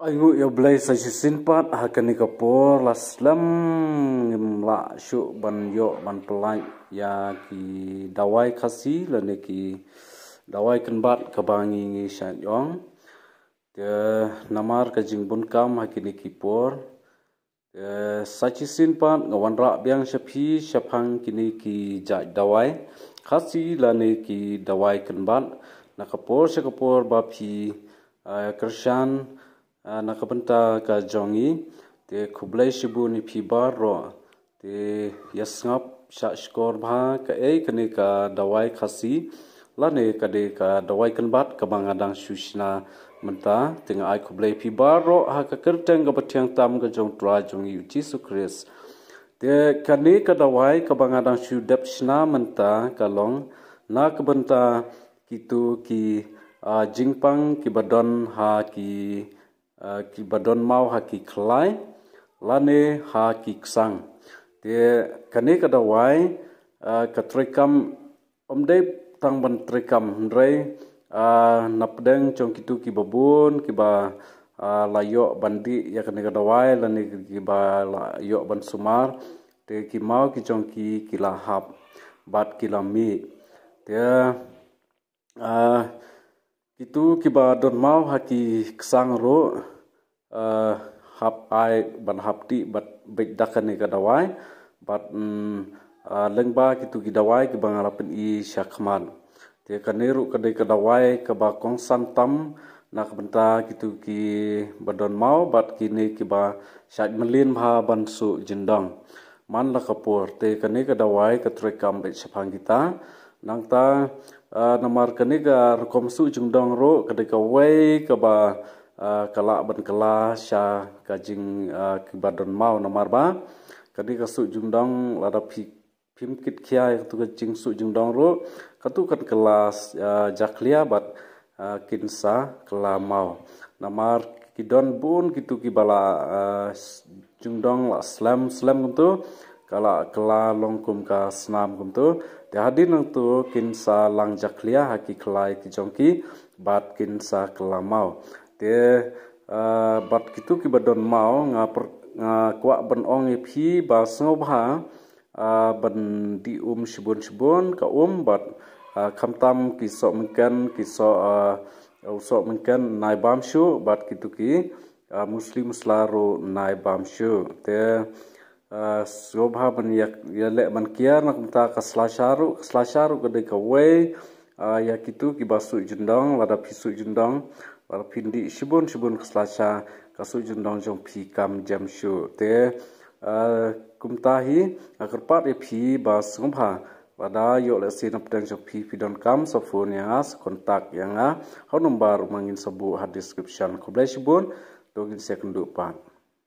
Aku ya beli saya sinpat akan ni kapur laslem ngemla syuk ban yo ban pelai ya ki dawai kasi lan ya ki dawai kenbat kebangi ngi syan yong te namar ka jing bun kam hakin ki por te sachi sinpat ngawan ra biang syapi syapang kini ki jak dawai kasi lan ya ki dawai kenbat nakapur syakapur bapi Uh, Kershan, nakabanta ka jongi te kublai shibu ni phibar ro te yasngap shashkor bha ka ei kane ka dawai khasi la ne ka de ka dawai kanbat ka bangadang shushina manta tinga ai kublai phibar ro ha ka kirtang ga pathyang tam ga jong tra jongi jesus christ te kane ka dawai ka bangadang shu dapshna manta ka long nakabanta kitu ki ah, jingpang ki badon ha ki Ah, ki badon mau ha ki klai la ne ha ki ksang te kane ah, ka da wai ka trikam om de tang ban trikam re a ah, nap deng chong ki tu ki babun ki ba la yo bandi ya kane ka da wai la ne ki ba la yo ban sumar te ki mau ki chong ki ki bat ki la mi te itu kita don mau haki kesang ro eh, hap ai ban hapti bat bet dakan ni kadawai bat um, mm, uh, eh, lengba kitu kita ki bangarapin i syakman te kaneru kadai kadawai ka ba konsan tam na kabenta kitu ki badon mau bat kini kita syak melin bah ban su jendang man la kapur te kane kadawai ka trekam bet syapang kita nang ta Ah, na mar kani ga rukom su jung dong ro kada ka wai ka ba kala ban kala sha ka jing ki ba mau na ba kani ka su jung dong la da pi pim kit kia ka tu ka jing su jung dong ro ka tu kan kala ah, jaklia bat ah, kin sa kala mau na mar ki don bun ki tu ki bala jung dong la slam slam tu kala kla longkum ka snam kum tu de hadin nang tu kinsa lang jaklia ha ki klai ki jongki bat kinsa kla mau te eh, bat kitu ki badon mau nga per nga kwa ban ong e phi ba sngob ha eh, ban di um shibun shibun ka um bat eh, kham tam ki so mken ki so au uh, so mken nai bam shu bat kitu ki muslim slaro nai bam shu te sobhaban ya le ban kiar nak minta ke selasaru ke selasaru ke dek away ya kitu ki basu jendang wada pisu jendang wada pindi sibun sibun ke selasa ke jendang jong pi kam jam syu te kumtahi agar pat ya pi bas ngumha wada yo le sin up dan jong pi pi kam so phone ya kontak ya nga ha nombar mangin sebu ha description ko bless sibun Tolong saya kenduk pak.